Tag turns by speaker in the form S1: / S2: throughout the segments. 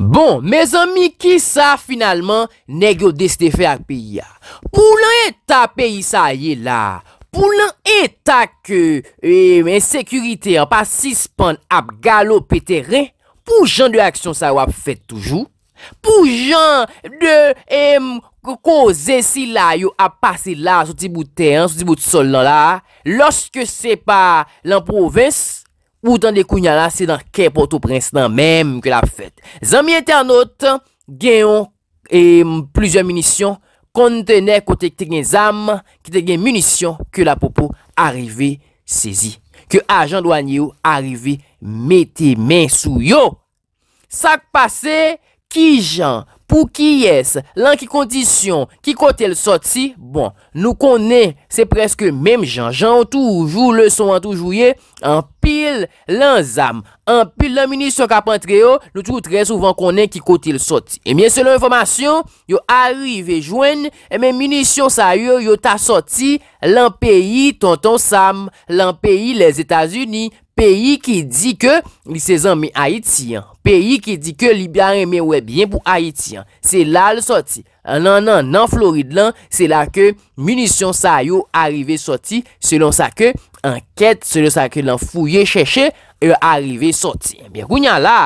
S1: Bon, me zanmi ki sa finalman negyo deste fe ak peyi ya. Pou lan eta peyi sa ye la, pou lan eta ke ensekurite eh, an pa sispan ap galopete re, pou jan de aksyon sa wap fet toujou, pou jan de em koko zesi la yo ap pase la sou ti bouten, sou ti bout sol nan la, loske se pa lan provins, Woutan de kou nyala se dan ke poto prens nan menm ke la fet. Zan mi ete anot gen yon e, plouzyon munisyon kontene kote kte gen zanman kte gen munisyon ke la popo arive sezi. Ke ajan do anye ou arive meti men sou yo. Sak pase ki jant. Pou ki yes, lan ki kondisyon, ki kote l soti, bon, nou kone, se preske mem jan, jan ou toujou, le son an toujou ye, an pil lan zam, an pil lan munisyon kapantre yo, nou toujou tre souvan kone ki kote l soti. Emen, selon informasyon, yo arrive jwen, emen munisyon sa yo, yo ta soti, lan peyi Tonton Sam, lan peyi les Etats-Unis, peyi ki di ke li sezan me Haiti, peyi ki di ke libyan me webyen pou Haiti, se la le soti. Nan, nan, nan, nan Florid lan, se la ke munisyon sa yo arive soti, se lon sa ke anket, se lon sa ke lan fuyen chèche, e arive soti. Eh Biè kou nyan la,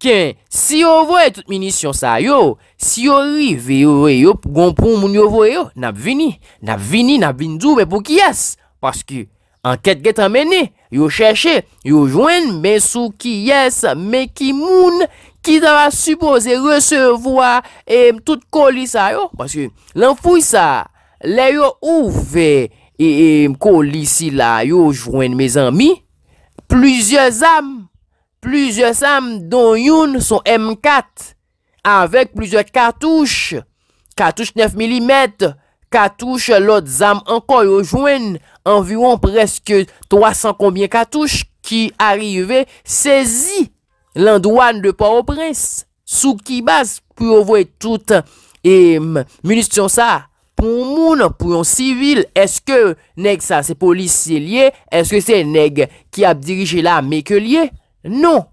S1: ken, si yo voye tout munisyon sa yo, si yo rive yo, yo gonprou moun yo voye yo, nap vini, nap vini, nap vindou, be pou ki yes, paske, Anket get amene, yo cheshe, yo jwen, me sou ki yes, me ki moun, ki dava suboze resevoa, e mtout koli sa yo, paske lan fou sa, le yo ouve, e m e, koli si la, yo jwen me zami, plizye zam, plizye zam don youn son M4, avèk plizye kartouche, kartouche 9 mm, Katouche lot zam anko yo jwen environ preske 300 konbyen katouche ki arive sezi lan douan de pa ou pres. Sou ki bas pou ouvwe tout munisyon sa pou moun, pou yon sivil. Eske neg sa se polisye liye? Eske se neg ki ap dirije la meke liye? Non.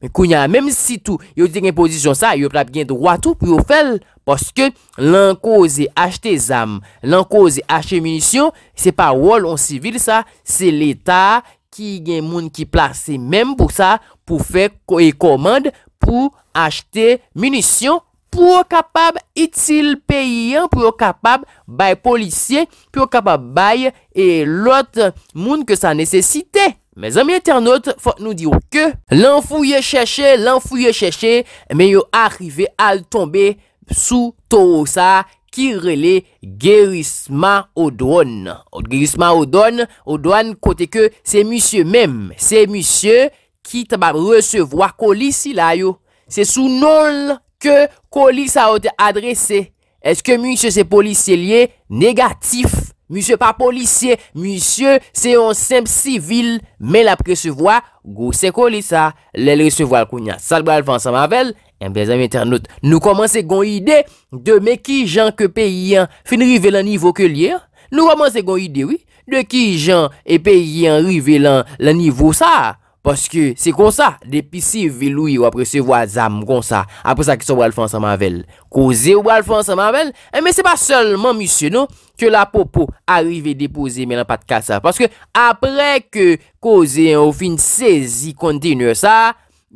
S1: Mwen kounya, menm si tou, yo te gen pozisyon sa, yo prap gen do watou pou yo fel, poske lanko ze achte zam, lanko ze achte munisyon, se pa wol on sivil sa, se l'Etat ki gen moun ki plase menm pou sa pou fe e komande pou achte munisyon pou yo kapab itil peyi an, pou yo kapab bay policye, pou yo kapab bay e lot moun ke sa nesesite. Me zami internet, fote nou diyo ke, l'enfou ye chèche, l'enfou ye chèche, me yo arive al tombe sou to osa ki rele gerisman o doan. Gerisman o doan, o doan kote ke se misye mem, se misye ki tabab resevo a kolis ilay yo. Se sou nol ke kolis a o te adrese, eske misye se polis ilye negatif. Monsye pa polisye, monsye se yon semp sivil, men la presevoa, go se kolisa, lel resevoa al kounya. Salbo Alfonso Mabel, mbezami eh internet, nou komanse gon ide de me ki jan ke peyi an fin rive lan nivou ke liye? Nou komanse gon ide, oui, de ki jan e peyi an rive lan lan nivou sa? Paske se konsa, depisi velou yo apre se vwa zam konsa, apre sa ki so wale fwansa mavel. Koze yo wale fwansa mavel, e eh, men se pa solman, misyo nou, ke la popo arive depose men an pat kasa. Paske apre ke koze yo fin sezi kontenye sa,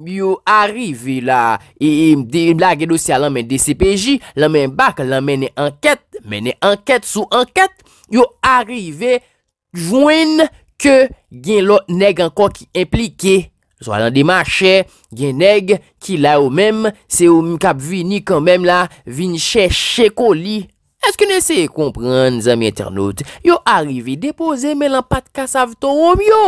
S1: yo arive la, e blage e, dosya la men DCPJ, la men bak, la men enkete, men enkete sou enkete, yo arive jwen... Ke gen lò neg ankon ki implike. Zwa lan dimache, gen neg ki la ou menm, se ou mkap vini kan menm la, vini chè chè koli. Eske neseye kompran, zami internaut, yo arrive depoze men lan pat kasav ton wom yo.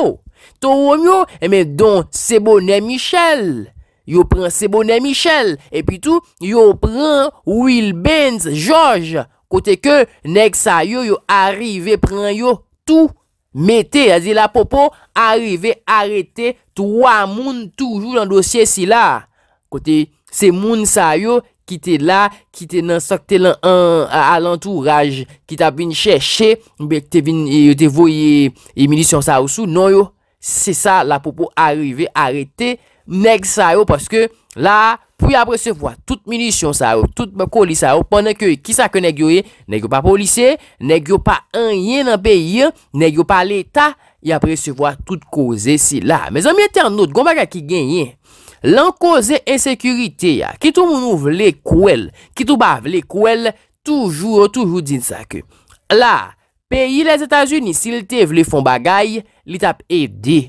S1: Ton wom yo, e men don Sebonè Michel. Yo pran Sebonè Michel, epi tou, yo pran Wilbens George. Kote ke, neg sa yo, yo arrive pran yo tou sebonè. Metè, a zi la popo, a rive, a rete, 3 moun toujou nan dosye si la. Kote, se moun sa yo, ki te la, ki te nan sakte lan an, a lantouraj, ki ta bin chè, chè, bek te vin, e, yo te voye, yi e, milisyon sa ou sou, no yo, se sa la popo, a rive, a rete, neg sa yo, paske, la... Pou y apre se vwa tout munisyon sa ou, tout kolisa ou, ponnen ke kisa ke negyo e, negyo pa polise, negyo pa enye nan peyi, negyo pa l'eta, y apre se vwa tout koze si la. Me zanmye te anot, gomaga ki genye, lan koze ensekurite ya, ki tou mounou vle kouel, ki tou bav vle kouel, toujou, toujou din sa ke. La, peyi les Etats-Unis, si lte vle fon bagay, li tap e dey.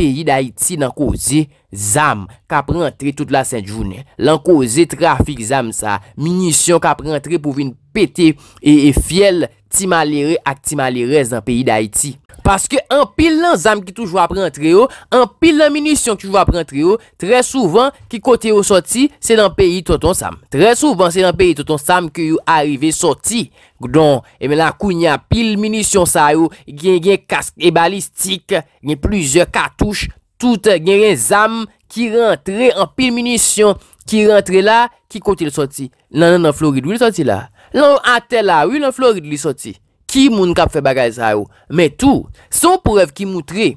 S1: Pèyi d'Haïti nan koze zam ka prentre tout la Saint-Jounet. Lan koze trafik zam sa. Minisyon ka prentre pou vin pete e, e fiel timalere ak timalere zan pèyi d'Haïti. Paske an pil nan zam ki toujou apren tre yo, an pil nan munisyon ki toujou apren tre yo, tre souvan ki kote yo soti, se nan peyi tonton sam. Tre souvan se nan peyi tonton sam ki yo arive soti. Gdon, e men la kou nyan pil munisyon sa yo, gen gen kask e balistik, gen plizye katouche, tout gen gen zam ki rentre an pil munisyon, ki rentre la, ki kote yo soti. Nan nan nan floridou li soti la, nan nan ate la, wou nan floridou li soti. Ki moun kap fe bagaj a yo? Me tou, son pou ev ki moutre,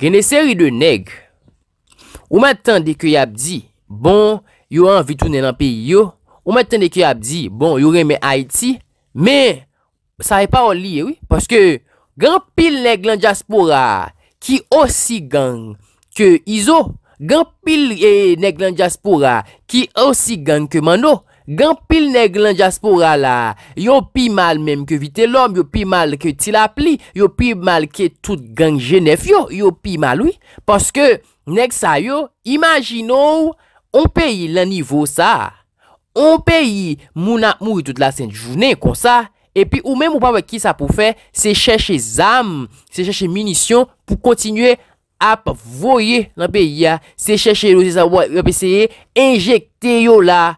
S1: gen eseri de neg. Ou matan de ki ap di, bon, yo an vitounen an pi yo. Ou matan de ki ap di, bon, yo reme Haiti. Me, sa e pa ol li, ewi. Paske, gen pil neg landjaspora ki osi gang ke izo. Gen pil eh, neg landjaspora ki osi gang ke mando. Gan pil neg lan diaspora la, yo pi mal menm ke vite lom, yo pi mal ke tilap li, yo pi mal ke tout gang jenef yo, yo pi mal ouy. Paske, neg sa yo, imagino ou, on peyi lan nivou sa, on peyi mounak mou yotout la sèn jounen kon sa, epi ou menm ou pa wè ki sa pou fè, se chèche zanm, se chèche munisyon pou kontinuyè ap voyè nan peyi ya, se chèche yon zanm, wèpe seye, enjekte yo la.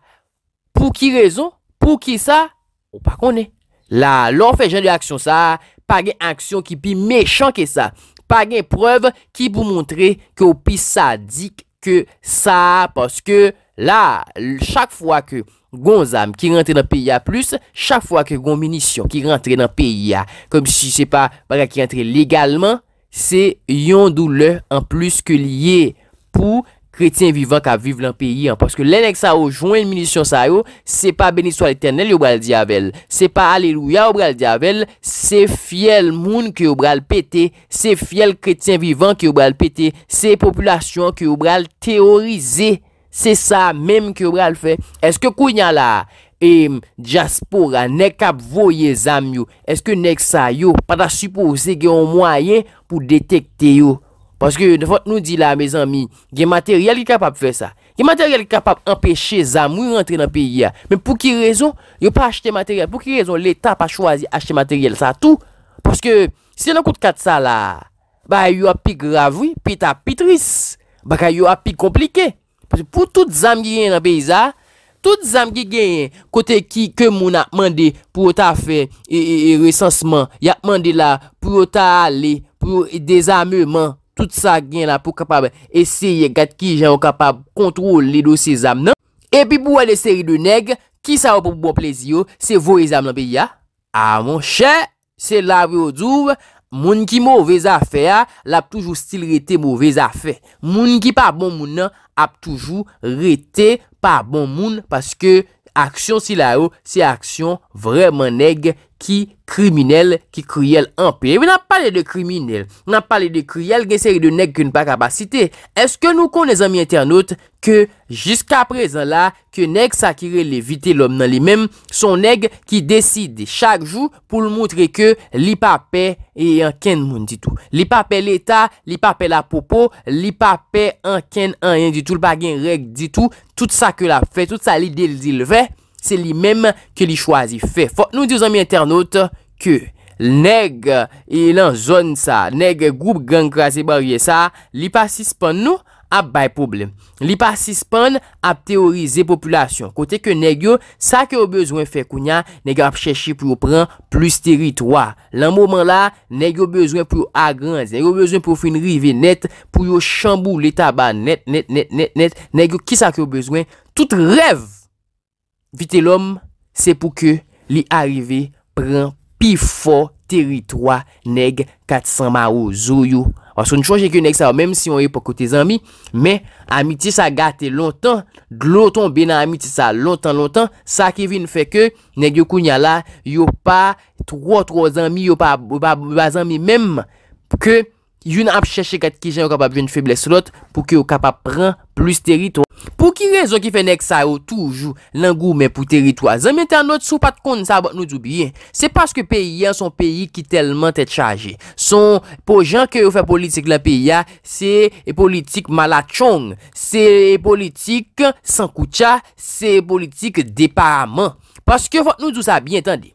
S1: Pou ki rezon, pou ki sa, ou pa konen. La, lor fè jen de aksyon sa, pa gen aksyon ki pi mechon ke sa. Pa gen preuve ki pou montre ke ou pi sa dik ke sa. Paske la, chak fwa ke gon zam ki rentre nan piya plus, chak fwa ke gon minisyon ki rentre nan piya. Kom si se pa, para ki rentre legalman, se yon doule an plus ke liye pou... kretien vivant ka vive lan peyi an, paske le nek sa yo jwen munisyon sa yo, se pa Benisoal Eternel yo bral diyavel, se pa Aleluya yo bral diyavel, se fiel moun ki yo bral pete, se fiel kretien vivant ki yo bral pete, se populasyon ki yo bral teorize, se sa menm ki yo bral fe, eske kou yon la, e, Djaspora, nek ap voye zam yo, eske nek sa yo, pata supo se gen yon mwayen pou detekte yo, Paske de fote nou di la me zanmi, gen materyal ki kapap fè sa. Gen materyal ki kapap empèche zanmou yon rentre nan peyi ya. Men pou ki rezon, yon pa achete materyal. Pou ki rezon, l'Etat pa chwazi achete materyal sa tout. Paske si yon akoute kat sa la, ba yon api gravwi, pi ta api tris. Bak a yon api komplike. Paske pou tout zanmou yon nan peyi za, tout zanmou yon gen kote ki ke moun akmande pou yon ta fè e, e, e, resansman, yon akmande la pou yon ta ale, pou yon de zanmou man. Toute sa gen la pou kapab eseye gat ki jan w kapab kontrol li do se zam nan. Epi pou wale seri de neg, ki sa wap pou bon plezio, se vo e zam nan pe ya. A moun chè, se la wou dour, moun ki mou vez a fè ya, la pou toujou stil rete mou vez a fè. Moun ki pa bon moun nan, ap toujou rete pa bon moun. Paske aksyon si la wou, se aksyon vreman neg. Ki kriminelle, ki kriyelle anpe. E wè nan pale de kriminelle, nan pale de kriyelle gen seri de neg gen pa kapacite. Eske nou konen zami internet ke jiska prezen la ke neg sakire levite lom nan li mem, son neg ki deside chak jou pou l moutre ke li pape e enken moun ditou. Li pape l eta, li pape la popo, li pape enken enyen ditou, l pa gen reg ditou, tout sa ke la fe, tout sa li delil vey. Se li menm ke li chwazi fe. Fok nou di yo zami internaute ke neg ilan zon sa, neg group gang krasi barye sa, li pasispan nou ap bay poublem. Li pasispan ap teorize populyasyon. Kote ke neg yo, sa ke yo bezwen fe kounya, neg yo ap cheshi pou yo pran plus teritwa. Lan mouman la, neg yo bezwen pou yo agranze, neg yo bezwen pou yo finrive net, pou yo chambou le taban net, net, net, net, net. Neg yo ki sa ke yo bezwen tout rev. Vite l'om, se pou ke li arive pren pi fo teritwa neg kat san ma ou zo yo. Anso nou chanje ke neg sa ou menm si yon e pou kote zanmi. Men, amiti sa gate lontan, gloton be nan amiti sa lontan lontan. Sa ki vi nou feke, neg yo kounya la, yo pa 3-3 zanmi, yo pa 3-3 zanmi menm. Pou ke yon ap cheshe kat ki jen yo kapap ven febles lot, pou ke yo kapap pren. lus teritwa. Pou ki rezon ki fe nek sa yo toujou lan gou men pou teritwa? Zanmye tan bon, not sou pat kon sa vat nou djou biye. Se paske peyi an son peyi ki telman tete chaje. Son pou jan ke yo fe politik la peyi an, se politik malachong, se politik sankoutcha, se politik deparman. Paske vat nou djou sa, biye entande,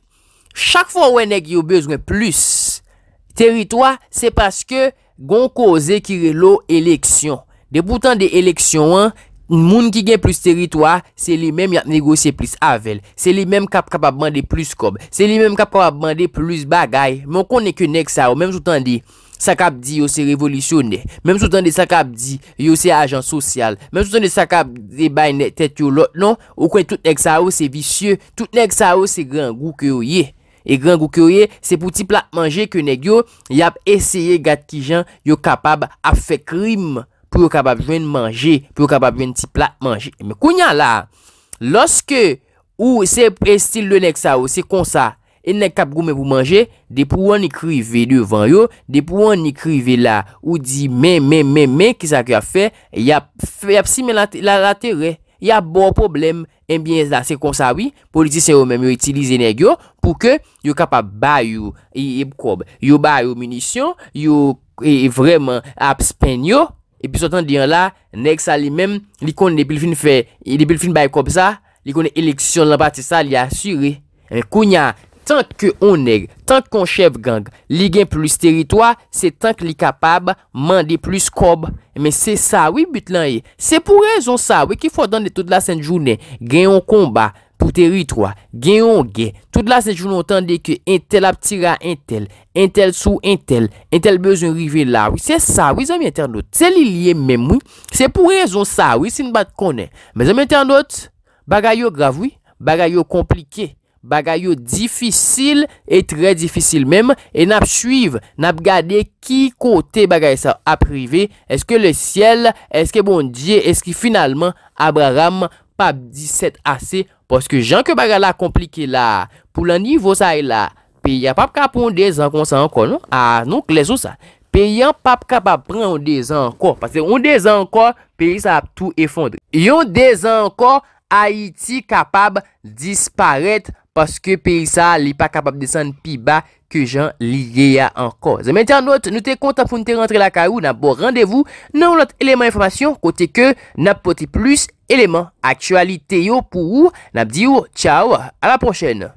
S1: chak fo wè nek yo bezwen plus teritwa, se paske gon koze ki relo eleksyon. De pou tan de eleksyon an, moun ki gen plus teritwa, se li menm yon negosye plus avel. Se li menm kap kap abman de plus kob. Se li menm kap kap abman de plus bagay. Menm konen ke nek sa ou, menm sou tan de sa kap di yon se revolisyon ne. Menm sou tan de sa kap di yon se ajan sosyal. Menm sou tan de sa kap di bay netet yon lot non. Ou konen tout nek sa ou se visye. Tout nek sa ou se gran gou ke ou ye. E gran gou ke ou ye, se pouti plat manje ke neg yo, yon ap esye gat ki jan yon kapab ap fe krim. pou yo kapab jwen manje, pou yo kapab jwen ti plat manje. Mè kounya la, loske ou se prestil le nek sa ou se kon sa, en nek kap gome vou manje, de pou an ekrive devan yo, de pou an ekrive la, ou di mè mè mè mè ki sa ki a fe, ya fè ap si mè la ratewe, ya bon problem, en bien la se kon sa oui, politise yo mè mè yo itilize nek yo, pou ke yo kapab bayou, yo bayou munisyon, yo vremen ap spen yo, Epi sotan diyan la, neg sa li mem, li konen epil fin fè, epil fin baye kob sa, li konen eleksyon lan pati sa li asyri. Konya, tank ke on neg, tank konchev gang, li gen plus teritwa, se tank li kapab mande plus kob. Men se sa, wè but lan e, se pou rezon sa, wè ki fò dan de tout la sèn jounen, gen yon komba. pou teritwa, gen yon gen, tout la se joun ontande ke entel ap tira entel, entel sou entel, entel bezon rive la, wè se sa wè zèm internot, se li liye mèm wè, se pou rezon sa wè, sin bat konè, mè zèm internot, bagay yo grav wè, bagay yo komplike, bagay yo difisil, e tre difisil mèm, e nap suiv, nap gade ki kote bagay sa ap rive, eske le siel, eske bon diye, eski finalman Abraham, pap 17 ase, Paske jan ke bagala komplike la, pou lan nivou sa e la, pe yon pap kap proun de zankon sa ankon nou, a nou klesou sa. Pe yon pap kap proun de zankon, paske yon de zankon, pe yon sa ap tou efondre. Yon de zankon, Haiti kapab disparet, paske pe yon sa li pa kapab desen pi ba. jan ligye ya ankoz. Metan not, nou te konta pou nou te rentre la ka ou nan bo randevou nan ou not eleman informasyon kote ke nan poti plus eleman aktualite yo pou ou nan di yo. Tchao, a la prochen.